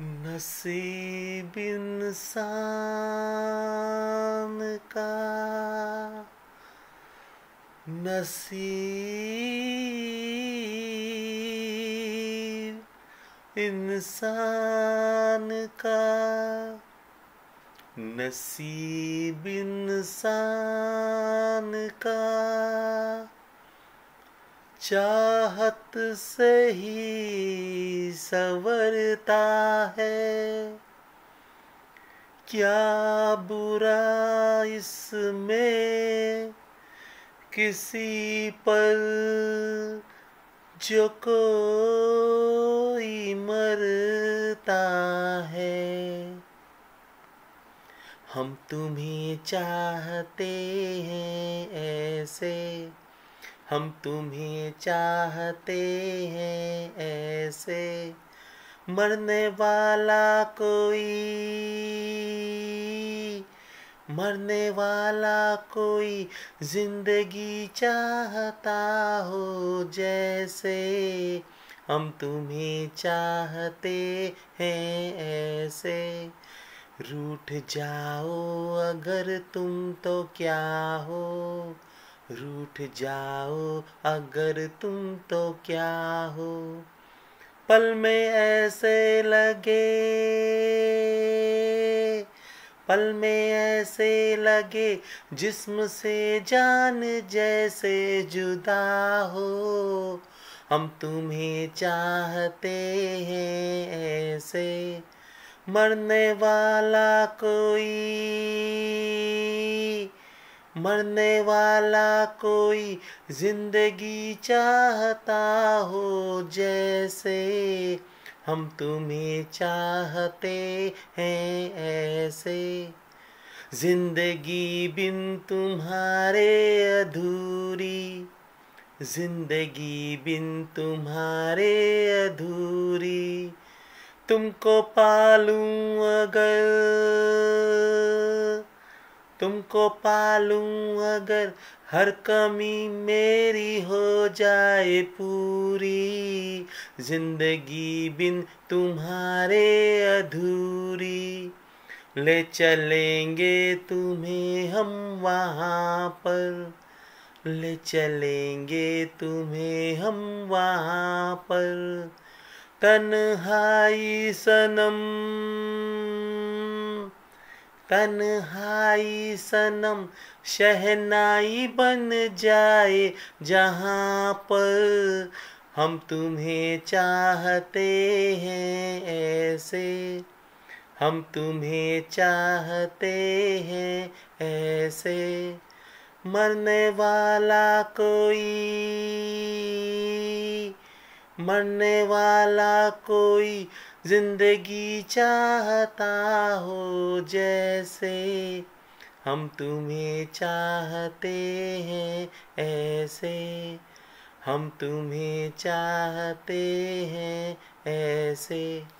नसीब इंसान का नसीब इंसान का नसीब इंसान का चाहत से ही सवरता है क्या बुरा इसमें किसी पर जो कोई मरता है हम तुम्हें चाहते हैं ऐसे हम तुम्हें चाहते हैं ऐसे मरने वाला कोई मरने वाला कोई जिंदगी चाहता हो जैसे हम तुम्हें चाहते हैं ऐसे रूठ जाओ अगर तुम तो क्या हो रूठ जाओ अगर तुम तो क्या हो पल में ऐसे लगे पल में ऐसे लगे जिस्म से जान जैसे जुदा हो हम तुम्हें चाहते हैं ऐसे मरने वाला कोई मरने वाला कोई जिंदगी चाहता हो जैसे हम तुम्हें चाहते हैं ऐसे जिंदगी बिन तुम्हारे अधूरी जिंदगी बिन तुम्हारे अधूरी तुमको पालूं अगर तुमको पालूं अगर हर कमी मेरी हो जाए पूरी जिंदगी बिन तुम्हारे अधूरी ले चलेंगे तुम्हें हम वहाँ पर ले चलेंगे तुम्हें हम वहाँ पर तन्हाई सनम तन्हाई सनम शहनाई बन जाए जहाँ पर हम तुम्हें चाहते हैं ऐसे हम तुम्हें चाहते हैं ऐसे मरने वाला कोई मरने वाला कोई जिंदगी चाहता हो जैसे हम तुम्हें चाहते हैं ऐसे हम तुम्हें चाहते हैं ऐसे